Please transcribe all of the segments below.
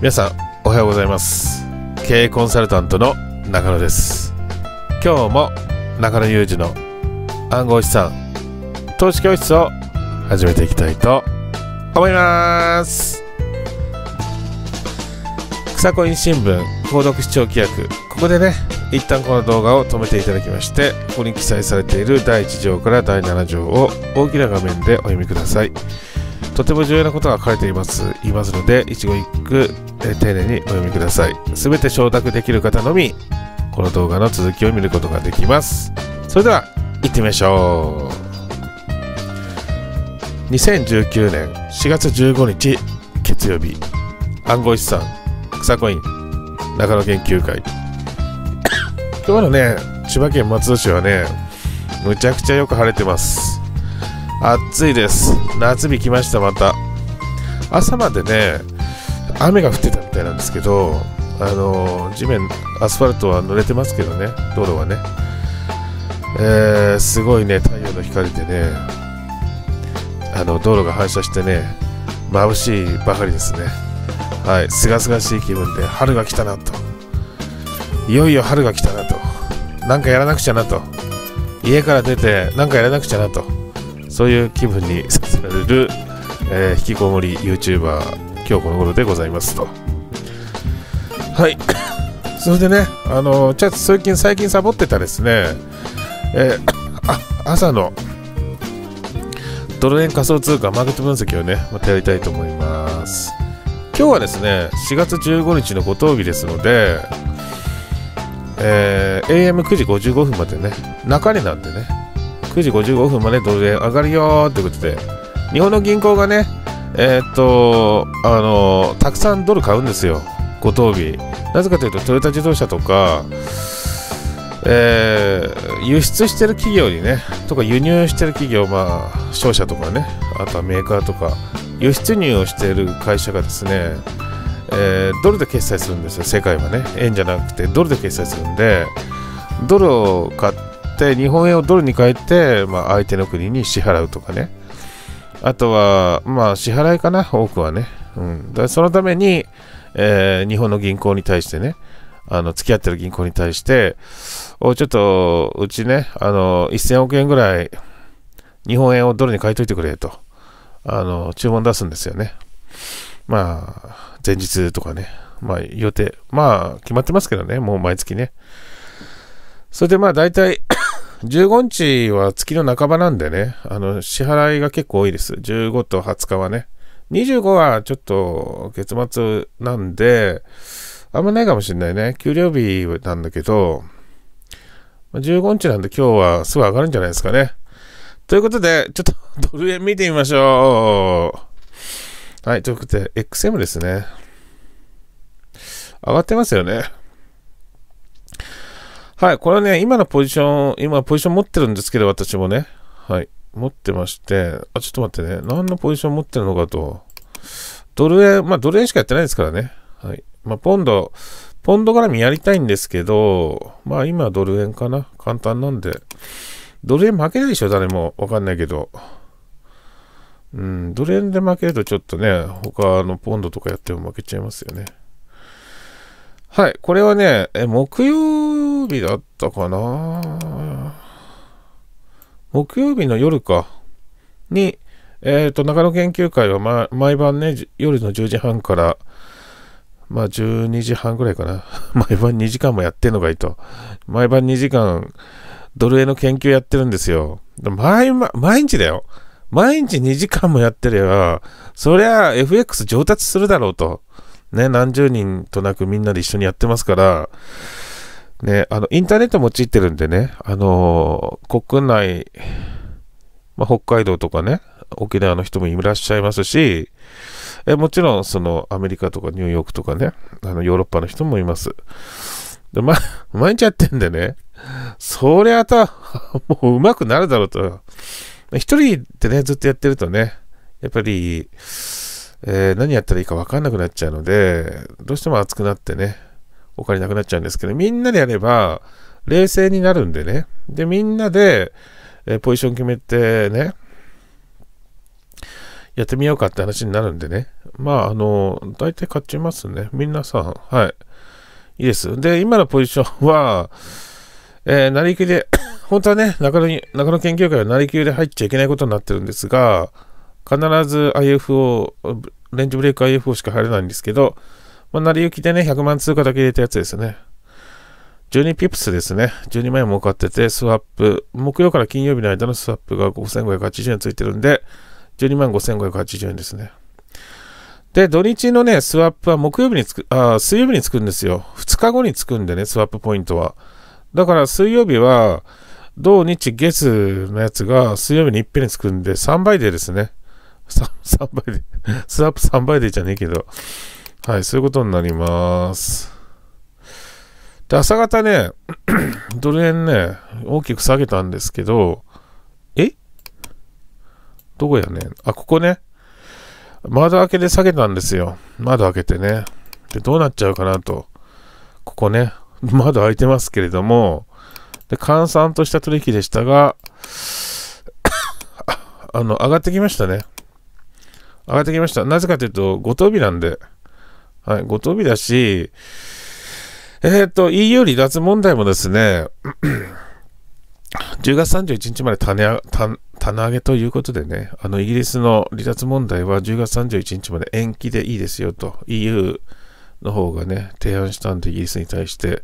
皆さんおはようございます経営コンサルタントの中野です今日も中野裕二の暗号資産投資教室を始めていきたいと思います草コイン新聞購読視聴規約ここでね一旦この動画を止めていただきましてここに記載されている第1条から第7条を大きな画面でお読みくださいとても重要なことが書かれています言いますので一語一句え丁寧にお読みください。すべて承諾できる方のみ、この動画の続きを見ることができます。それでは、行ってみましょう。2019年4月15日、月曜日、暗号資産、草コイン、中野研究会。今日のね、千葉県松戸市はね、むちゃくちゃよく晴れてます。暑いです。夏日来ました、また。朝までね、雨が降ってたみたいなんですけど、あの地面、アスファルトは濡れてますけどね、道路はね、えー、すごいね、太陽の光でね、あの道路が反射してね、眩しいばかりですね、はい、すがすがしい気分で、春が来たなと、いよいよ春が来たなと、なんかやらなくちゃなと、家から出て、なんかやらなくちゃなと、そういう気分にさせられる、えー、引きこもり YouTuber 今日この頃でございますと。はい。それでね、あの、ちゃ最近、最近サボってたですね、えー、朝のドル円仮想通貨マーケット分析をね、またやりたいと思います。今日はですね、4月15日のご討日ですので、えー、AM9 時55分までね、中値なんでね、9時55分までドル円上がるよーってことで、日本の銀行がね、えー、っと、あの、たくさんドル買うんですよ、ご当日。なぜかというと、トヨタ自動車とか、えー、輸出してる企業にね、とか輸入してる企業、まあ、商社とかね、あとはメーカーとか、輸出入をしている会社がですね、えー、ドルで決済するんですよ、世界はね。円じゃなくてドルで決済するんで、ドルを買って、日本円をドルに変えて、まあ、相手の国に支払うとかね、あとは、まあ、支払いかな、多くはね。うん、だそのために、えー、日本の銀行に対してね、あの付き合ってる銀行に対して、おちょっとうちね、あの1000億円ぐらい、日本円をドルに変えといてくれと、あの注文出すんですよね。まあ、前日とかね、まあ、予定、まあ、決まってますけどね、もう毎月ね。それでまあ、大体15日は月の半ばなんでね、あの、支払いが結構多いです。15と20日はね。25はちょっと月末なんで、あんまないかもしれないね。給料日なんだけど、15日なんで今日はすぐ上がるんじゃないですかね。ということで、ちょっとドル円見てみましょう。はい、ということで、XM ですね。上がってますよね。はい、これはね、今のポジション、今ポジション持ってるんですけど、私もね。はい、持ってまして、あ、ちょっと待ってね、何のポジション持ってるのかと。ドル円、まあドル円しかやってないですからね。はい。まあポンド、ポンド絡みやりたいんですけど、まあ今ドル円かな。簡単なんで。ドル円負けないでしょ、誰も。わかんないけど。うん、ドル円で負けるとちょっとね、他のポンドとかやっても負けちゃいますよね。はい、これはね、え木曜日だったかな木曜日の夜か。に、えっ、ー、と、長野研究会は、ま、毎晩ね、夜の10時半から、まあ、12時半ぐらいかな。毎晩2時間もやってんのがいいと。毎晩2時間、ドル円の研究やってるんですよ。毎、毎日だよ。毎日2時間もやってれば、そりゃ FX 上達するだろうと。ね、何十人となくみんなで一緒にやってますから、ね、あの、インターネット用いてるんでね、あのー、国内、まあ、北海道とかね、沖縄の人もいらっしゃいますし、えもちろん、その、アメリカとかニューヨークとかね、あの、ヨーロッパの人もいます。で、ま、毎日やってんでね、そりゃた、もう上手くなるだろうと。一人でね、ずっとやってるとね、やっぱり、えー、何やったらいいか分かんなくなっちゃうので、どうしても熱くなってね、お金なくなっちゃうんですけど、みんなでやれば、冷静になるんでね。で、みんなで、えー、ポジション決めてね、やってみようかって話になるんでね。まあ、あの、大体勝ちますね。みんなさん、はい。いいです。で、今のポジションは、えー、成り行きで、本当はね、中野に、中野研究会は成り行きで入っちゃいけないことになってるんですが、必ず IFO、レンジブレイク IFO しか入れないんですけど、まあ、成り行きでね、100万通貨だけ入れたやつですね。12ピップスですね。12万円儲かってて、スワップ、木曜から金曜日の間のスワップが5580円ついてるんで、12万5580円ですね。で、土日のね、スワップは木曜日につく、あ、水曜日につくんですよ。2日後につくんでね、スワップポイントは。だから水曜日は、土日月のやつが水曜日にいっぺんにつくんで3倍でですね。3, 倍で、スワップ3倍でじゃねえけど、はい、そういうことになります。で、朝方ね、ドル円ね、大きく下げたんですけど、えどこやねん。あ、ここね。窓開けで下げたんですよ。窓開けてね。で、どうなっちゃうかなと。ここね。窓開いてますけれども、で、閑散とした取引でしたが、あの、上がってきましたね。上がってきました。なぜかというと、ご等日なんで、はい、5等日だし、えっ、ー、と、EU 離脱問題もですね、10 月31日まで種棚上げということでね、あのイギリスの離脱問題は10月31日まで延期でいいですよと EU の方がね、提案したんでイギリスに対して。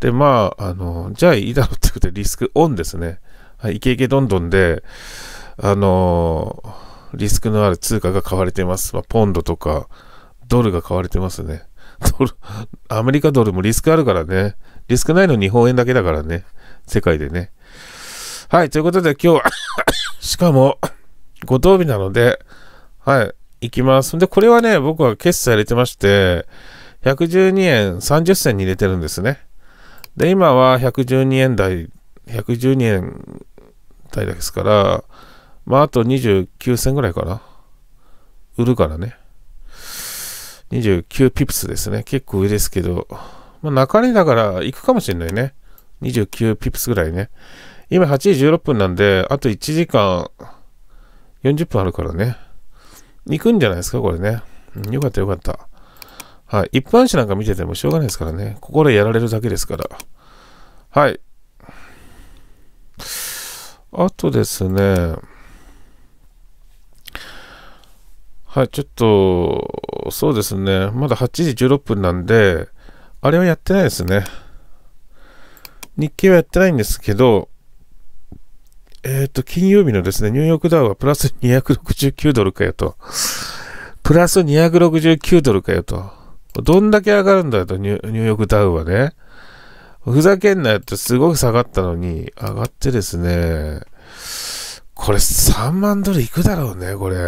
で、まあ、あの、じゃあいいだろうってことでリスクオンですね。はい、イケイケどんどんで、あのーリスクのある通貨が買われています。まあ、ポンドとか、ドルが買われてますね。ドル、アメリカドルもリスクあるからね。リスクないの日本円だけだからね。世界でね。はい、ということで今日は しかも、ご当日なので、はい、行きます。で、これはね、僕は決済入れてまして、112円30銭に入れてるんですね。で、今は112円台、112円台ですから、まあ、あと29銭ぐらいかな。売るからね。29ピプスですね。結構上ですけど、まあ、中身だから行くかもしれないね。29ピプスぐらいね。今8時16分なんで、あと1時間40分あるからね。行くんじゃないですか、これね。うん、よかったよかった。はい。一般紙なんか見ててもしょうがないですからね。心やられるだけですから。はい。あとですね。はい、ちょっと、そうですね。まだ8時16分なんで、あれはやってないですね。日経はやってないんですけど、えっ、ー、と、金曜日のですね、ニューヨークダウはプラス269ドルかよと。プラス269ドルかよと。どんだけ上がるんだよと、ニューヨークダウはね。ふざけんなよってすごく下がったのに、上がってですね、これ3万ドルいくだろうね、これ。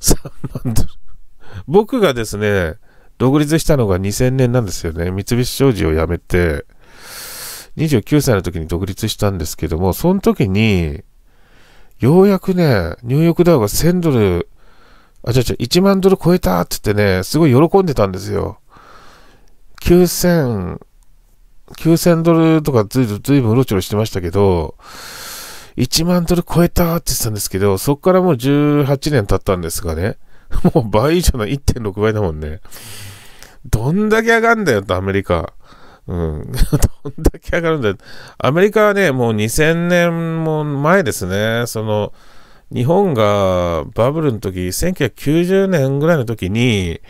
3万ドル。僕がですね、独立したのが2000年なんですよね。三菱商事を辞めて、29歳の時に独立したんですけども、その時に、ようやくね、ニューヨークダウが1000ドル、あ、ちゃちゃ、1万ドル超えたって言ってね、すごい喜んでたんですよ。9000、9000ドルとかずいぶん、ずいぶんうろちょろしてましたけど、1万ドル超えたって言ってたんですけど、そこからもう18年経ったんですがね、もう倍以上の1.6倍だもんね。どんだけ上がるんだよと、アメリカ。うん。どんだけ上がるんだよ。アメリカはね、もう2000年も前ですね。その、日本がバブルの時、1990年ぐらいの時に、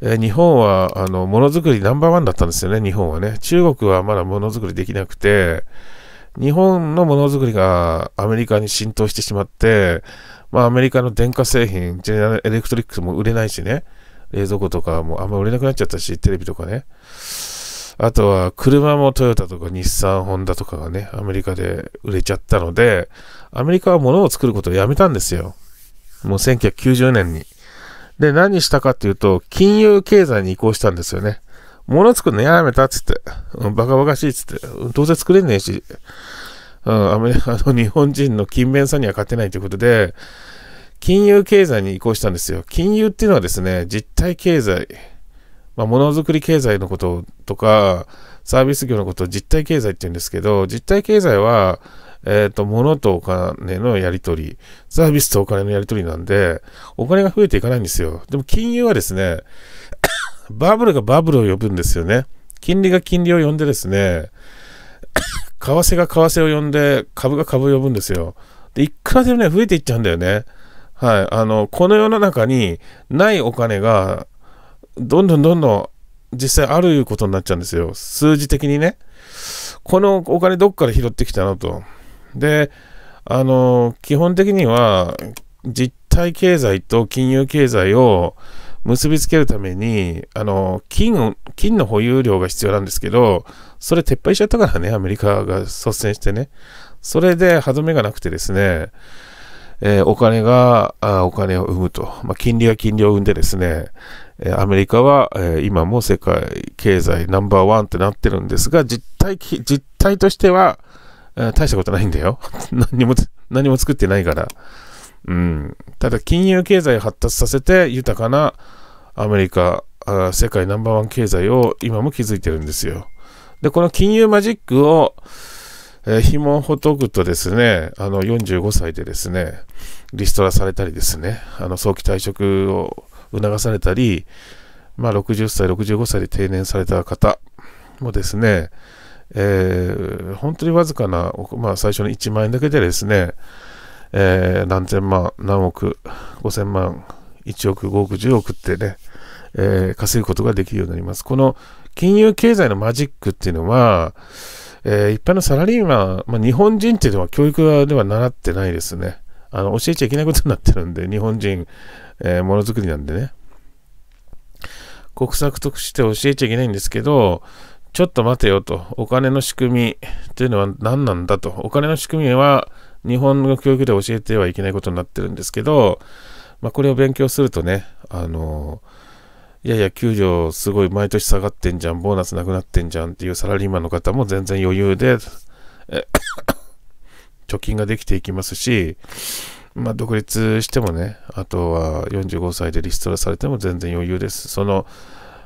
え日本は、あの、ものづくりナンバーワンだったんですよね、日本はね。中国はまだものづくりできなくて、日本のものづくりがアメリカに浸透してしまって、まあ、アメリカの電化製品、ジェネラルエレクトリックスも売れないしね、冷蔵庫とかもあんま売れなくなっちゃったし、テレビとかね。あとは、車もトヨタとか日産、ホンダとかがね、アメリカで売れちゃったので、アメリカは物を作ることをやめたんですよ。もう1990年に。で、何したかっていうと、金融経済に移行したんですよね。もの作るのやめたっつって、うん、バカバカしいっつって、うん、どうせ作れねえし、うん、アメリカの 日本人の勤勉さには勝てないということで、金融経済に移行したんですよ。金融っていうのはですね、実体経済、まあ、ものづくり経済のこととか、サービス業のことを実体経済って言うんですけど、実体経済は、えっ、ー、と、物とお金のやり取り、サービスとお金のやり取りなんで、お金が増えていかないんですよ。でも金融はですね、バブルがバブルを呼ぶんですよね。金利が金利を呼んでですね、為替が為替を呼んで、株が株を呼ぶんですよ。で、いくらでもね、増えていっちゃうんだよね。はい。あの、この世の中にないお金が、どんどんどんどん実際あるいうことになっちゃうんですよ。数字的にね。このお金どっから拾ってきたのと。で、あの、基本的には、実体経済と金融経済を、結びつけるために、あの、金金の保有量が必要なんですけど、それ撤廃しちゃったからね、アメリカが率先してね。それで歯止めがなくてですね、えー、お金があ、お金を生むと。まあ、金利が金利を生んでですね、アメリカは、今も世界経済ナンバーワンってなってるんですが、実態、実体としては、大したことないんだよ。何も、何も作ってないから。うん、ただ金融経済を発達させて豊かなアメリカ世界ナンバーワン経済を今も築いてるんですよでこの金融マジックを、えー、紐をほとくとですねあの45歳でですねリストラされたりですねあの早期退職を促されたり、まあ、60歳65歳で定年された方もですね、えー、本当にわずかな、まあ、最初の1万円だけでですねえー、何千万、何億、五千万、1億、5億、10億ってね、えー、稼ぐことができるようになります。この金融経済のマジックっていうのは、えー、一般のサラリーマン、まあ、日本人っていうのは教育では習ってないですね。あの、教えちゃいけないことになってるんで、日本人、えものづくりなんでね。国策として教えちゃいけないんですけど、ちょっと待てよと、お金の仕組みっていうのは何なんだと、お金の仕組みは、日本の教育で教えてはいけないことになってるんですけど、まあ、これを勉強するとね、あのいやいや、給料すごい毎年下がってんじゃん、ボーナスなくなってんじゃんっていうサラリーマンの方も全然余裕で、貯金ができていきますし、まあ、独立してもね、あとは45歳でリストラされても全然余裕です。その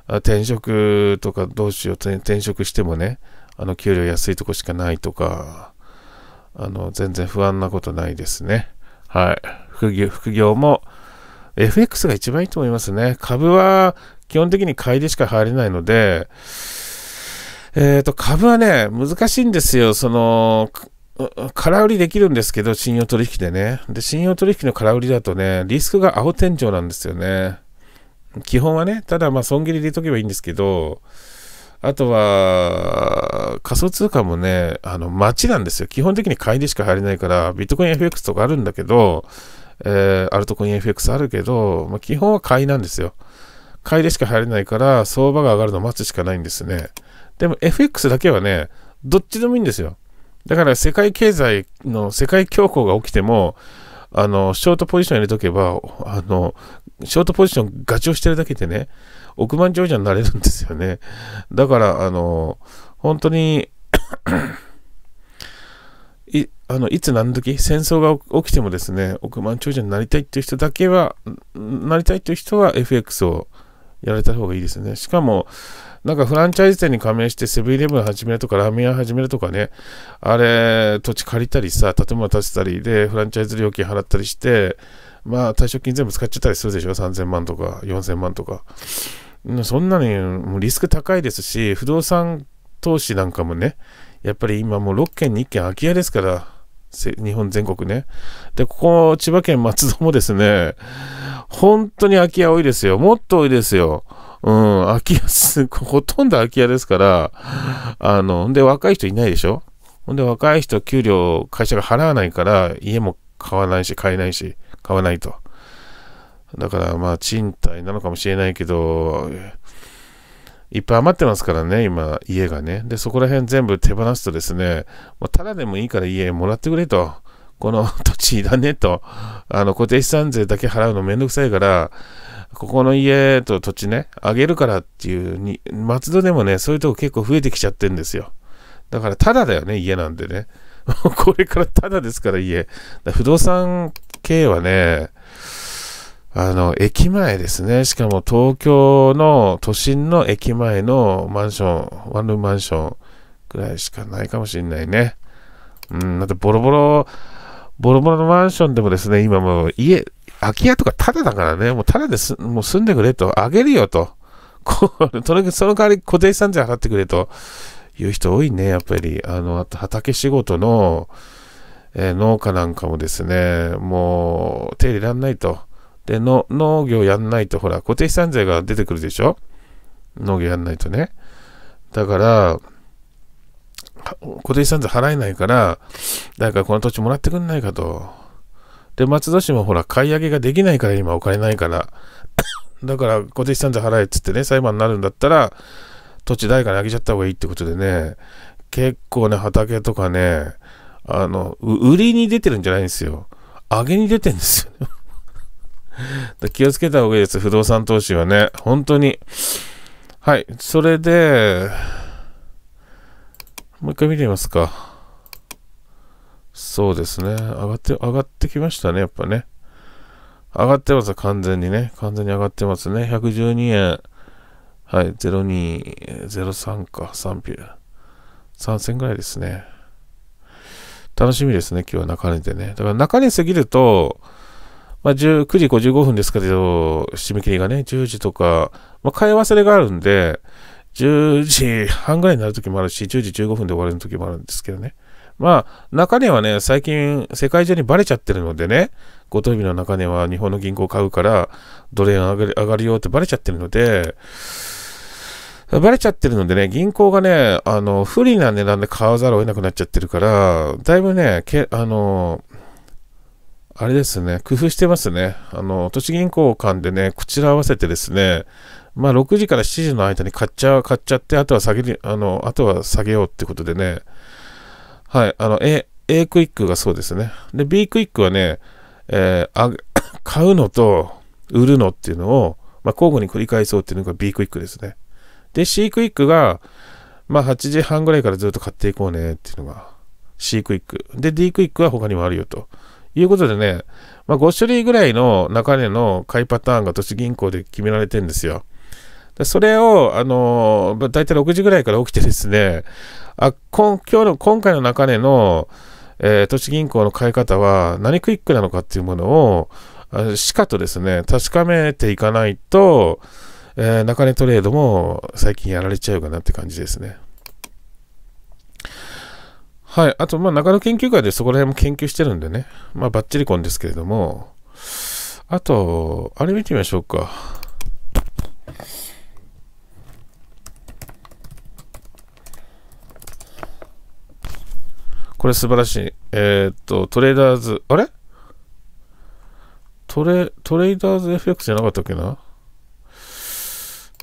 転職とかどうしよう、転職してもね、あの給料安いとこしかないとか、あの、全然不安なことないですね。はい。副業、副業も、FX が一番いいと思いますね。株は基本的に買いでしか入れないので、えっ、ー、と、株はね、難しいんですよ。その、空売りできるんですけど、信用取引でね。で、信用取引の空売りだとね、リスクが青天井なんですよね。基本はね、ただまあ損切りでとけばいいんですけど、あとは、仮想通貨もね、あの、街なんですよ。基本的に買いでしか入れないから、ビットコイン FX とかあるんだけど、えー、アルトコイン FX あるけど、まあ、基本は買いなんですよ。買いでしか入れないから、相場が上がるのを待つしかないんですね。でも FX だけはね、どっちでもいいんですよ。だから世界経済の世界恐慌が起きても、あの、ショートポジション入れとけば、あの、ショートポジションガチをしてるだけでね、億万長者になれるんですよね。だから、あの、本当に い、あの、いつ何時戦争が起きてもですね、億万長者になりたいっていう人だけは、なりたいっていう人は FX をやられた方がいいですね。しかも、なんかフランチャイズ店に加盟してセブンイレブン始めるとかラーメン屋始めるとかね、あれ、土地借りたりさ、建物建てたりで、フランチャイズ料金払ったりして、まあ退職金全部使っちゃったりするでしょ ?3000 万とか4000万とか。そんなにリスク高いですし、不動産投資なんかもね、やっぱり今もう6軒に1軒空き家ですから、日本全国ね。で、ここ、千葉県松戸もですね、本当に空き家多いですよ。もっと多いですよ。うん、空き家す、ほとんど空き家ですから、あの、で、若い人いないでしょほんで、若い人、給料、会社が払わないから、家も買わないし、買えないし、買わないと。だからまあ賃貸なのかもしれないけど、いっぱい余ってますからね、今、家がね。で、そこら辺全部手放すとですね、まあ、ただでもいいから家もらってくれと。この 土地いらねえと。あの、固定資産税だけ払うのめんどくさいから、ここの家と土地ね、あげるからっていうに、松戸でもね、そういうとこ結構増えてきちゃってるんですよ。だから、ただだよね、家なんでね。これからただですから、家。ら不動産系はね、あの、駅前ですね。しかも東京の都心の駅前のマンション、ワンルームマンションぐらいしかないかもしれないね。うん、だってボロボロ、ボロボロのマンションでもですね、今もう家、空き家とかタダだからね、もうタダです、もう住んでくれと、あげるよと。とにかくその代わり固定資産税払ってくれという人多いね、やっぱり。あの、あと畑仕事の、えー、農家なんかもですね、もう手入れらんないと。で、の農業やんないと、ほら、固定資産税が出てくるでしょ農業やんないとね。だから、固定資産税払えないから、誰かこの土地もらってくんないかと。で、松戸市もほら、買い上げができないから、今お金ないから。だから、固定資産税払えっつってね、裁判になるんだったら、土地誰かにあげちゃった方がいいってことでね、結構ね、畑とかね、あの、売りに出てるんじゃないんですよ。上げに出てるんですよ、ね。気をつけた方がいいです。不動産投資はね。本当に。はい。それで、もう一回見てみますか。そうですね。上がって、上がってきましたね。やっぱね。上がってます。完全にね。完全に上がってますね。112円。はい。0203か。3ピル。3000ぐらいですね。楽しみですね。今日は中値でね。だから中に過ぎると、まあ、9時55分ですけど、締め切りがね、10時とか、まあ、買い忘れがあるんで、10時半ぐらいになる時もあるし、10時15分で終わる時もあるんですけどね。まあ、中根はね、最近世界中にバレちゃってるのでね、ご当日の中根は日本の銀行を買うから、ドル円上がるよってバレちゃってるので、バレちゃってるのでね、銀行がね、あの、不利な値段で買わざるを得なくなっちゃってるから、だいぶね、けあの、あれですね、工夫してますね。あの、都市銀行間でね、こちら合わせてですね、まあ、6時から7時の間に買っちゃ、う、買っちゃって、あとは下げあの、あとは下げようってことでね、はい、あの、A、A クイックがそうですね。で、B クイックはね、えー、あ 買うのと売るのっていうのを、まあ、交互に繰り返そうっていうのが B クイックですね。で、C クイックが、まあ、8時半ぐらいからずっと買っていこうねっていうのが C クイック。で、D クイックは他にもあるよと。いうことでね、まあ、5種類ぐらいの中根の買いパターンが都市銀行で決められてるんですよ。でそれを、あのー、大体6時ぐらいから起きてですね、あ今今日の今回の中根の、えー、都市銀行の買い方は何クイックなのかっていうものを、しかとですね、確かめていかないと、えー、中根トレードも最近やられちゃうかなって感じですね。はい。あと、まあ、長野研究会でそこら辺も研究してるんでね。まあ、バッチリコンですけれども。あと、あれ見てみましょうか。これ素晴らしい。えー、っと、トレーダーズ、あれトレ、トレーダーズ FX じゃなかったっけな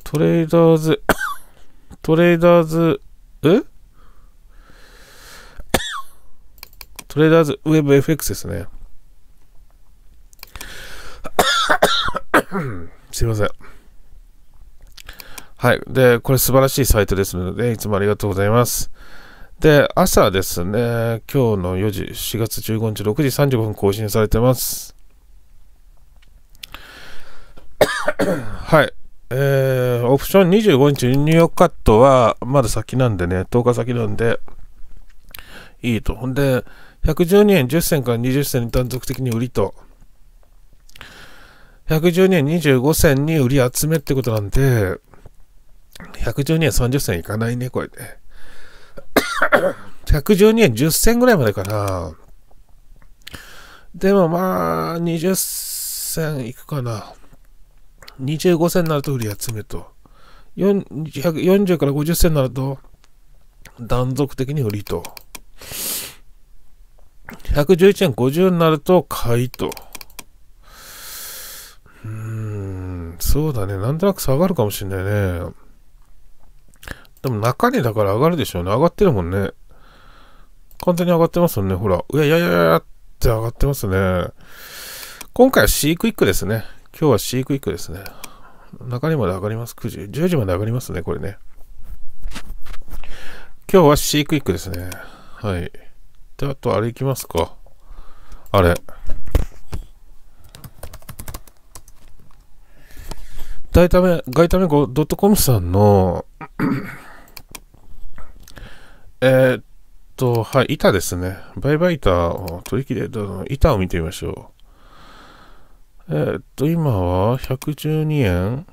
トレーダーズ、トレーダーズ、えトレーダーズウェブ FX ですね。すいません。はい。で、これ素晴らしいサイトですので、いつもありがとうございます。で、朝ですね、今日の4時、4月15日6時35分更新されてます。はい。えー、オプション25日ニューヨークカットはまだ先なんでね、10日先なんで、いいと。ほんで、112円10銭から20銭に断続的に売りと、112円25銭に売り集めってことなんで、112円30銭いかないね、これね。112 円10銭ぐらいまでかな。でもまあ、20銭いくかな。25銭になると売り集めと。40から50銭になると、断続的に売りと。111円50になると買いと。うーん、そうだね。なんとなく下がるかもしんないね。でも中にだから上がるでしょうね。上がってるもんね。完全に上がってますもんね。ほら。いやいやいやって上がってますね。今回は C クイックですね。今日は C クイックですね。中にまで上がります。9時、10時まで上がりますね、これね。今日は C クイックですね。はい。で、あとあれ行きますか。あれ。大ため、外ためトコムさんのえっと、はい、板ですね。売買板を取り切れた板を見てみましょう。えー、っと、今は112円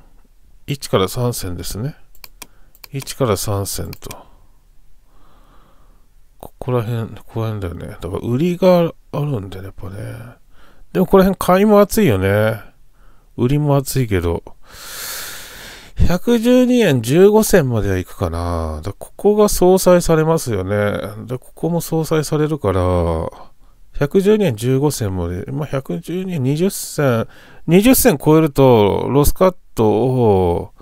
1から3銭ですね。1から3銭と。ここら辺、ここら辺だよね。だから売りがあるんだよね、やっぱね。でもここら辺買いも熱いよね。売りも熱いけど。112円15銭まではいくかな。だここが相殺されますよね。だここも相殺されるから、112円15銭まで、まあ、112円20銭、20銭超えるとロスカットを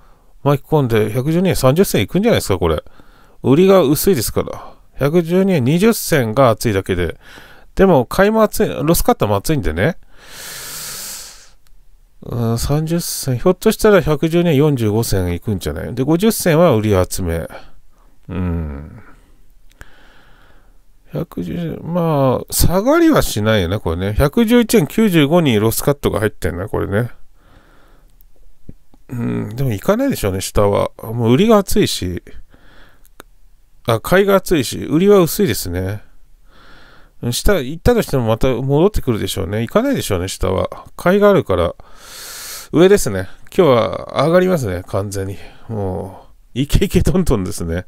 巻き込んで112円30銭いくんじゃないですか、これ。売りが薄いですから。112円20銭が暑いだけで。でも、買いも暑い、ロスカットも暑いんでね。30銭、ひょっとしたら1 1 2円45銭いくんじゃないで、50銭は売り集め。うん。1 1まあ、下がりはしないよね、これね。111円95にロスカットが入ってんな、これね。うん、でも行かないでしょうね、下は。もう売りが厚いし。あ、買いが厚いし、売りは薄いですね。下、行ったとしてもまた戻ってくるでしょうね。行かないでしょうね、下は。買いがあるから。上ですね。今日は上がりますね、完全に。もう、イケイケトントンですね。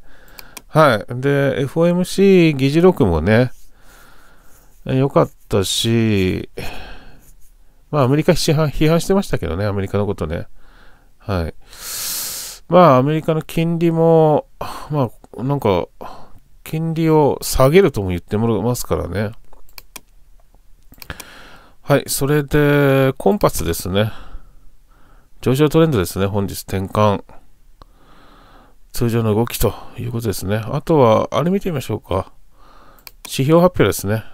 はい。で、FOMC 議事録もね、良かったし、まあ、アメリカ批判批判してましたけどね、アメリカのことね。はい。まあ、アメリカの金利も、まあ、なんか、金利を下げるとも言ってもらいますからね。はい、それで、コンパスですね。上昇トレンドですね、本日転換。通常の動きということですね。あとは、あれ見てみましょうか。指標発表ですね。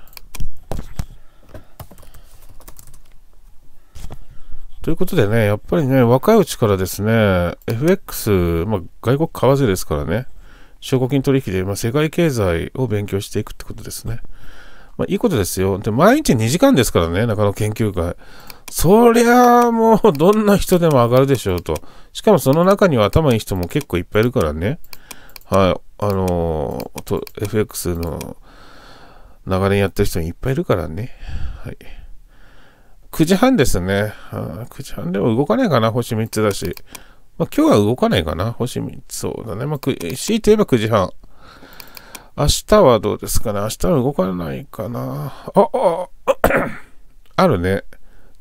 ということでね、やっぱりね、若いうちからですね、FX、まあ、外国為替ですからね、証拠金取引で、まあ、世界経済を勉強していくってことですね。まあ、いいことですよ。で、毎日2時間ですからね、中野研究会。そりゃあもうどんな人でも上がるでしょうと。しかもその中には頭いい人も結構いっぱいいるからね。はい。あのー、と FX の長年やってる人もいっぱいいるからね。はい。9時半ですね。9時半でも動かないかな、星3つだし。まあ、今日は動かないかな。星3つ。そうだね。まあ、強いて言えば9時半。明日はどうですかね明日は動かないかな。あ、あ、あるね。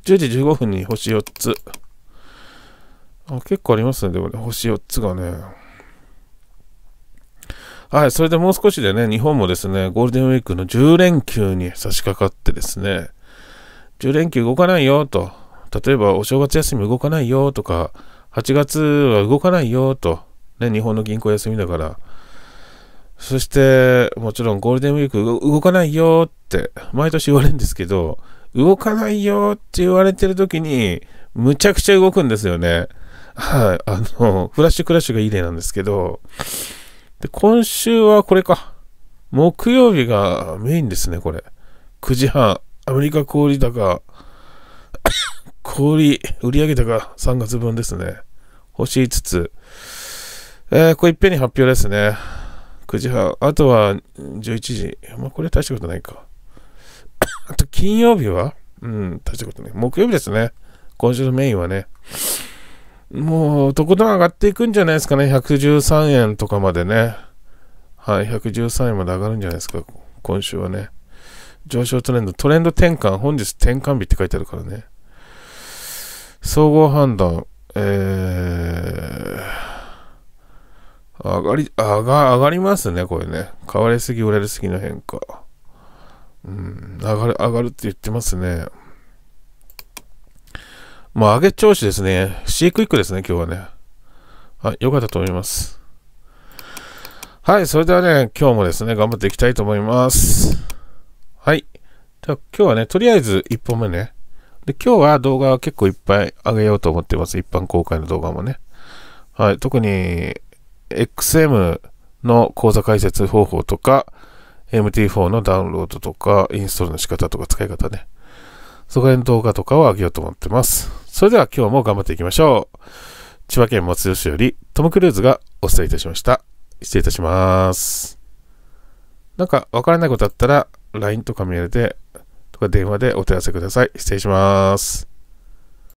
10時15分に星4つ。あ結構ありますね。でもね、星4つがね。はい、それでもう少しでね、日本もですね、ゴールデンウィークの10連休に差し掛かってですね、10連休動かないよと、例えばお正月休み動かないよとか、8月は動かないよと、ね、日本の銀行休みだから、そして、もちろんゴールデンウィーク動かないよって、毎年言われるんですけど、動かないよって言われてる時に、むちゃくちゃ動くんですよね。はい。あの、フラッシュクラッシュがいい例なんですけど、で、今週はこれか。木曜日がメインですね、これ。9時半、アメリカ小売高、小売売上高3月分ですね。欲しいつ。えー、これいっぺんに発表ですね。9時半。あとは11時。まあ、これ大したことないか。あと金曜日はうん、大したことない。木曜日ですね。今週のメインはね。もう、とことん上がっていくんじゃないですかね。113円とかまでね。はい、113円まで上がるんじゃないですか。今週はね。上昇トレンド、トレンド転換、本日転換日って書いてあるからね。総合判断、えー、上がり、上が、上がりますね、これね。変わりすぎ、売られすぎの変化。うん、上がる、上がるって言ってますね。まあ、上げ調子ですね。シークイックですね、今日はね。はい、良かったと思います。はい、それではね、今日もですね、頑張っていきたいと思います。はい。じゃ今日はね、とりあえず1本目ね。で、今日は動画は結構いっぱい上げようと思ってます。一般公開の動画もね。はい、特に XM の講座解説方法とか、MT4 のダウンロードとか、インストールの仕方とか使い方ね。そこら辺の動画とかを上げようと思ってます。それでは今日も頑張っていきましょう。千葉県松戸市よりトム・クルーズがお伝えいたしました。失礼いたします。なんかわからないことあったら LINE とかメールでとか電話でお問い合わせください。失礼します。